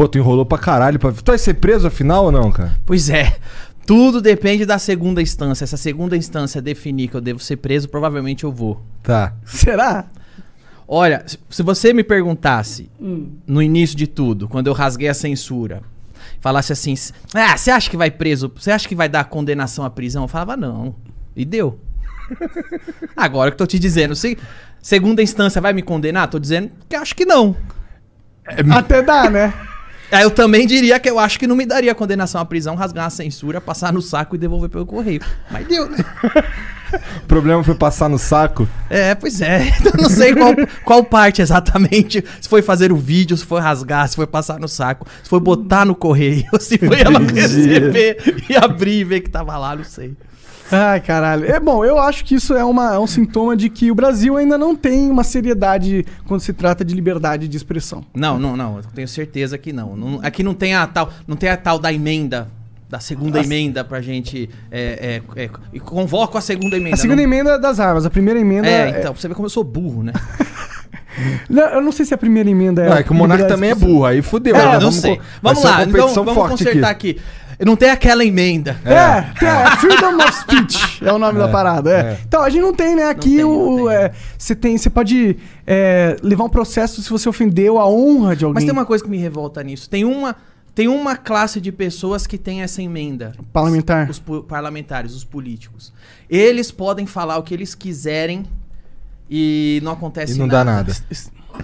Pô, tu enrolou pra caralho. Pra... Tu vai ser preso afinal ou não, cara? Pois é. Tudo depende da segunda instância. Se a segunda instância definir que eu devo ser preso, provavelmente eu vou. Tá. Será? Olha, se você me perguntasse hum. no início de tudo, quando eu rasguei a censura, falasse assim: Ah, você acha que vai preso? Você acha que vai dar condenação à prisão? Eu falava, não. E deu. Agora que eu tô te dizendo, se segunda instância vai me condenar, tô dizendo que acho que não. É, Até dá, né? Aí eu também diria que eu acho que não me daria condenação à prisão, rasgar a censura, passar no saco e devolver pelo correio. Mas deu, né? o problema foi passar no saco? É, pois é. Eu não sei qual, qual parte exatamente. Se foi fazer o vídeo, se foi rasgar, se foi passar no saco, se foi botar no correio, se foi ela receber e abrir e ver que tava lá, não sei. Ai, caralho. É bom, eu acho que isso é, uma, é um sintoma de que o Brasil ainda não tem uma seriedade quando se trata de liberdade de expressão. Não, não, não. Eu tenho certeza que não. não aqui é não tem a tal, não tem a tal da emenda da segunda emenda pra gente. É, é, é, convoco a segunda emenda. A segunda não... emenda é das armas, a primeira emenda. É, é- então, pra você ver como eu sou burro, né? não, eu não sei se a primeira emenda é. Não, é que o Monarca também é burro, aí fudeu. É, né? não sei. Vamos lá, então vamos consertar aqui. aqui. Não tem aquela emenda. É, é, é Freedom of Speech é o nome é, da parada. É. é. Então, a gente não tem, né? Aqui tem, o. É, você tem. Você pode é, levar um processo se você ofendeu a honra de alguém. Mas tem uma coisa que me revolta nisso. Tem uma. Tem uma classe de pessoas que tem essa emenda. Parlamentar. Os, os parlamentares, os políticos. Eles podem falar o que eles quiserem e não acontece nada. E não nada. dá nada.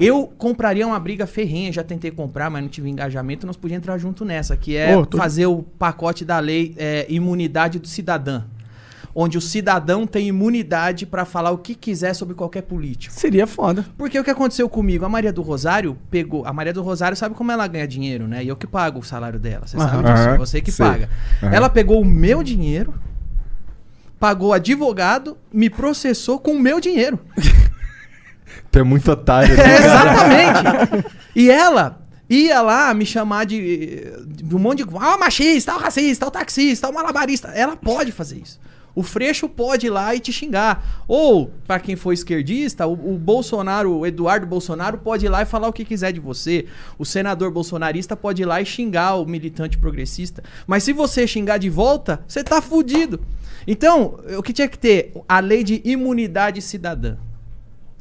Eu compraria uma briga ferrenha, já tentei comprar, mas não tive engajamento. Nós podíamos entrar junto nessa, que é oh, tô... fazer o pacote da lei é, imunidade do cidadão. Onde o cidadão tem imunidade para falar o que quiser sobre qualquer político. Seria foda. Porque o que aconteceu comigo? A Maria do Rosário pegou. A Maria do Rosário sabe como ela ganha dinheiro, né? E eu que pago o salário dela. Você uhum. sabe disso? Uhum. Você que paga. Uhum. Ela pegou o meu dinheiro, pagou advogado, me processou com o meu dinheiro. Tu é muito otário. É, exatamente. e ela ia lá me chamar de, de um monte de. Ah, machista, o racista, o taxista, o malabarista. Ela pode fazer isso. O Freixo pode ir lá e te xingar. Ou, para quem for esquerdista, o, o, Bolsonaro, o Eduardo Bolsonaro, pode ir lá e falar o que quiser de você. O senador bolsonarista pode ir lá e xingar o militante progressista. Mas se você xingar de volta, você tá fudido. Então, o que tinha que ter? A lei de imunidade cidadã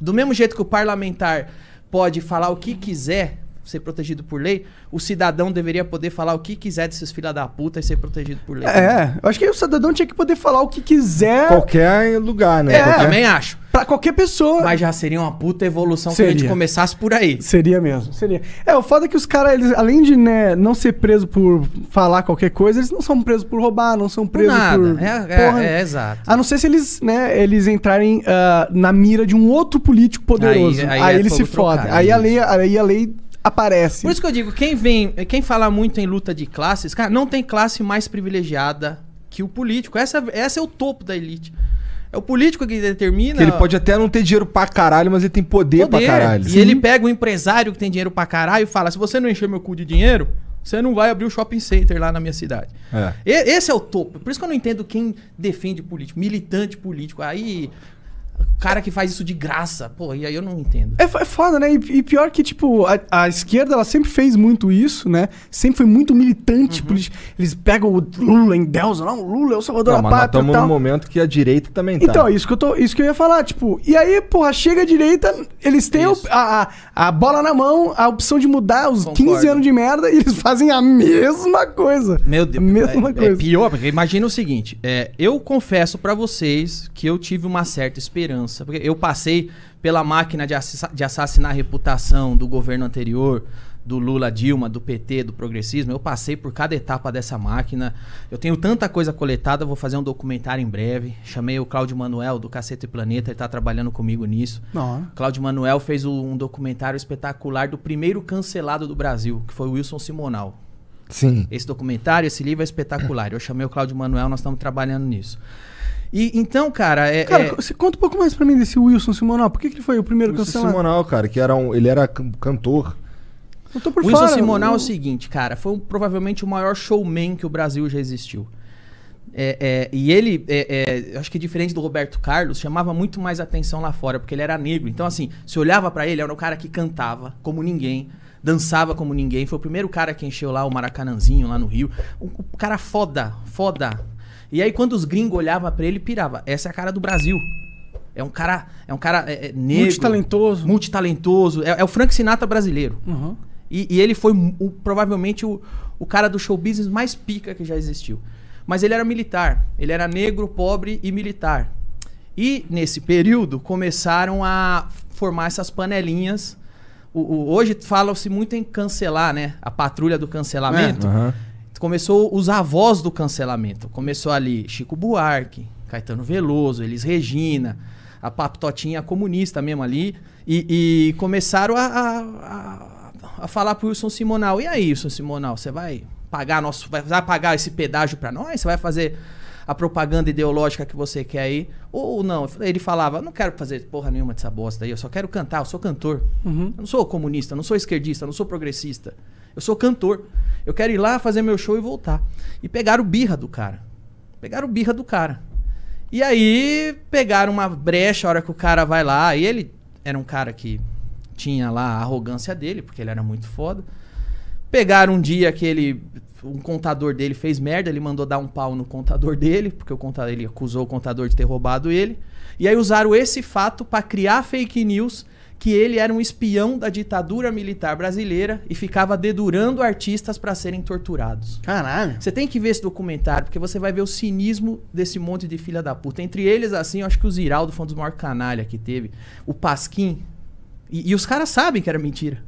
do mesmo jeito que o parlamentar pode falar o que quiser ser protegido por lei, o cidadão deveria poder falar o que quiser desses filha da puta e ser protegido por lei. É, eu acho que o cidadão tinha que poder falar o que quiser. Qualquer lugar, né? É, qualquer... também acho. Pra qualquer pessoa. Mas já seria uma puta evolução se a gente começasse por aí. Seria mesmo, seria. É, o foda é que os caras, eles, além de né, não ser preso por falar qualquer coisa, eles não são presos por roubar, não são presos por. Nada. Por... É, é, é, exato. A não ser se eles, né, eles entrarem uh, na mira de um outro político poderoso. Aí, aí, aí é eles se fodem. Aí, a lei, aí a lei aparece. Por isso que eu digo, quem vem, quem fala muito em luta de classes, cara, não tem classe mais privilegiada que o político. Essa, essa é o topo da elite. É o político que determina. Que ele pode até não ter dinheiro pra caralho, mas ele tem poder, poder. pra caralho. E Sim. ele pega o um empresário que tem dinheiro pra caralho e fala: se você não encher meu cu de dinheiro, você não vai abrir o um shopping center lá na minha cidade. É. E, esse é o topo. Por isso que eu não entendo quem defende político, militante político. Aí cara que faz isso de graça. Pô, e aí eu não entendo. É, é foda, né? E, e, pior que, tipo, a, a, esquerda, ela sempre fez muito isso, né? Sempre foi muito militante. Uhum. Eles, eles, pegam o Lula em Deus, não, o Lula é o Salvador não, da Pátria. Estamos num momento que a direita também tá. Então, isso que, eu tô, isso que eu ia falar, tipo, e aí, porra, chega a direita, eles têm a, a, a, bola na mão, a opção de mudar os Concordo. 15 anos de merda e eles fazem a mesma coisa. Meu Deus, mesma é, é coisa. É pior, porque imagina o seguinte: é, eu confesso para vocês que eu tive uma certa esperança porque eu passei pela máquina de, de assassinar a reputação do governo anterior, do Lula, Dilma, do PT, do progressismo. Eu passei por cada etapa dessa máquina. Eu tenho tanta coisa coletada, vou fazer um documentário em breve. Chamei o Cláudio Manuel do Cacete e Planeta, ele tá trabalhando comigo nisso. Cláudio Manuel fez um documentário espetacular do primeiro cancelado do Brasil, que foi o Wilson Simonal. Sim. Esse documentário, esse livro é espetacular. Eu chamei o Cláudio Manuel, nós estamos trabalhando nisso. E então, cara, é. Cara, é... conta um pouco mais para mim desse Wilson Simonal. Por que, que ele foi o primeiro Wilson cancelado? Wilson Simonal, cara, que era um, ele era cantor. Eu tô por Wilson fora, Simonal eu... é o seguinte, cara, foi provavelmente o maior showman que o Brasil já existiu. É, é, e ele, é, é acho que diferente do Roberto Carlos, chamava muito mais atenção lá fora, porque ele era negro. Então, assim, se olhava para ele, era o cara que cantava como ninguém, dançava como ninguém. Foi o primeiro cara que encheu lá o Maracanãzinho, lá no Rio. o um cara foda, foda, e aí quando os gringos olhavam para ele, pirava. Essa é a cara do Brasil. É um cara, é um cara é, é negro, multitalentoso, multitalentoso. É, é o Frank Sinatra brasileiro. Uhum. E, e, ele foi o, provavelmente o, o cara do show business mais pica que já existiu. Mas ele era militar. Ele era negro, pobre e militar. E nesse período começaram a formar essas panelinhas. O, o, hoje fala-se muito em cancelar, né? A patrulha do cancelamento. É, uhum começou os avós do cancelamento. Começou ali Chico Buarque, Caetano Veloso, Elis Regina, a paptotinha comunista mesmo ali. E, e começaram a, a, a, falar pro Wilson Simonal. E aí, Wilson Simonal, você vai pagar nosso. Vai pagar esse pedágio para nós? Você vai fazer a propaganda ideológica que você quer aí? Ou não? Ele falava, não quero fazer porra nenhuma dessa bosta aí, eu só quero cantar, eu sou cantor. Uhum. Eu não sou comunista, não sou esquerdista, não sou progressista. Eu sou cantor. Eu quero ir lá fazer meu show e voltar. E pegaram birra do cara. Pegaram birra do cara. E aí pegaram uma brecha a hora que o cara vai lá. E ele era um cara que tinha lá a arrogância dele, porque ele era muito foda. Pegaram um dia que ele. Um contador dele fez merda, ele mandou dar um pau no contador dele, porque o contador, ele acusou o contador de ter roubado ele. E aí usaram esse fato para criar fake news que ele era um espião da ditadura militar brasileira e ficava dedurando artistas para serem torturados. Caralho. Você tem que ver esse documentário, porque você vai ver o cinismo desse monte de filha da puta. Entre eles, assim, eu acho que o Ziraldo foi um dos maiores canalha que teve. O Pasquim. E, e os caras sabem que era mentira.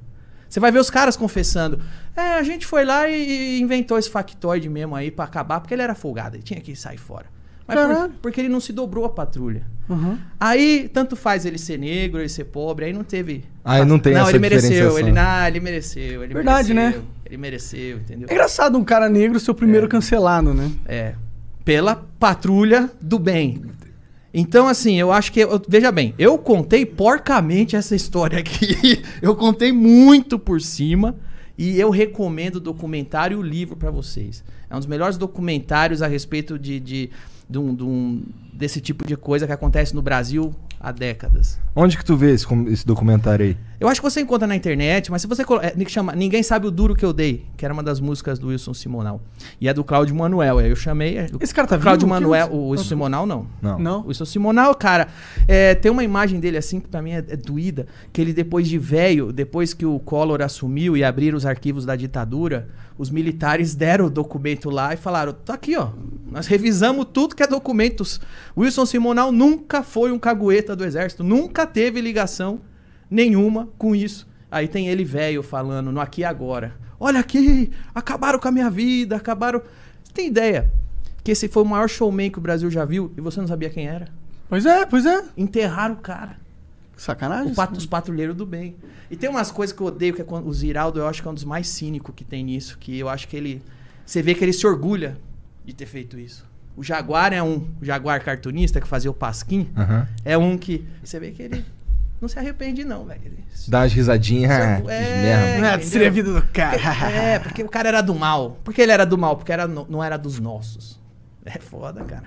Você vai ver os caras confessando. É, a gente foi lá e, e inventou esse factoide mesmo aí para acabar, porque ele era folgado, ele tinha que sair fora. Mas por, porque ele não se dobrou a patrulha. Uhum. Aí, tanto faz ele ser negro, ele ser pobre, aí não teve. Aí ah, não tem não, essa ele mereceu, ele, não, ele mereceu, ele Verdade, né? mereceu, né? Ele mereceu, entendeu? É engraçado um cara negro ser o primeiro é. cancelado, né? É. Pela patrulha do bem. Então, assim, eu acho que. Eu, veja bem, eu contei porcamente essa história aqui. eu contei muito por cima. E eu recomendo o documentário e o livro para vocês. É um dos melhores documentários a respeito de, de, de, um, de um, desse tipo de coisa que acontece no Brasil, há décadas. Onde que tu vê esse, esse documentário aí? Eu acho que você encontra na internet, mas se você é, chama Ninguém Sabe o Duro Que Eu Dei, que era uma das músicas do Wilson Simonal. E é do Cláudio Manuel. Aí eu chamei. É, esse cara tá vivo? Cláudio Manuel. O Wilson tá Simonal, não. Não. não. O Wilson Simonal, cara, é, tem uma imagem dele assim que pra mim é, é doída. Que ele, depois de velho, depois que o Collor assumiu e abriram os arquivos da ditadura, os militares deram o documento lá e falaram: tá aqui, ó. Nós revisamos tudo que é documentos. Wilson Simonal nunca foi um cagueta do Exército, nunca teve ligação nenhuma com isso. Aí tem ele velho falando no aqui e agora. Olha aqui, acabaram com a minha vida, acabaram. Você tem ideia que esse foi o maior showman que o Brasil já viu e você não sabia quem era? Pois é, pois é. Enterraram o cara. sacanagem. Pat os patrulheiros do bem. E tem umas coisas que eu odeio, que é quando, o Ziraldo, eu acho que é um dos mais cínicos que tem nisso, que eu acho que ele. Você vê que ele se orgulha de ter feito isso. O Jaguar é um. O Jaguar cartunista que fazia o Pasquim uhum. é um que. Você vê que ele não se arrepende, não, velho. Dá umas risadinhas. É, é, merda. Seria a vida do cara. Porque, é, porque o cara era do mal. Por que ele era do mal? Porque era, não era dos nossos. É foda, cara.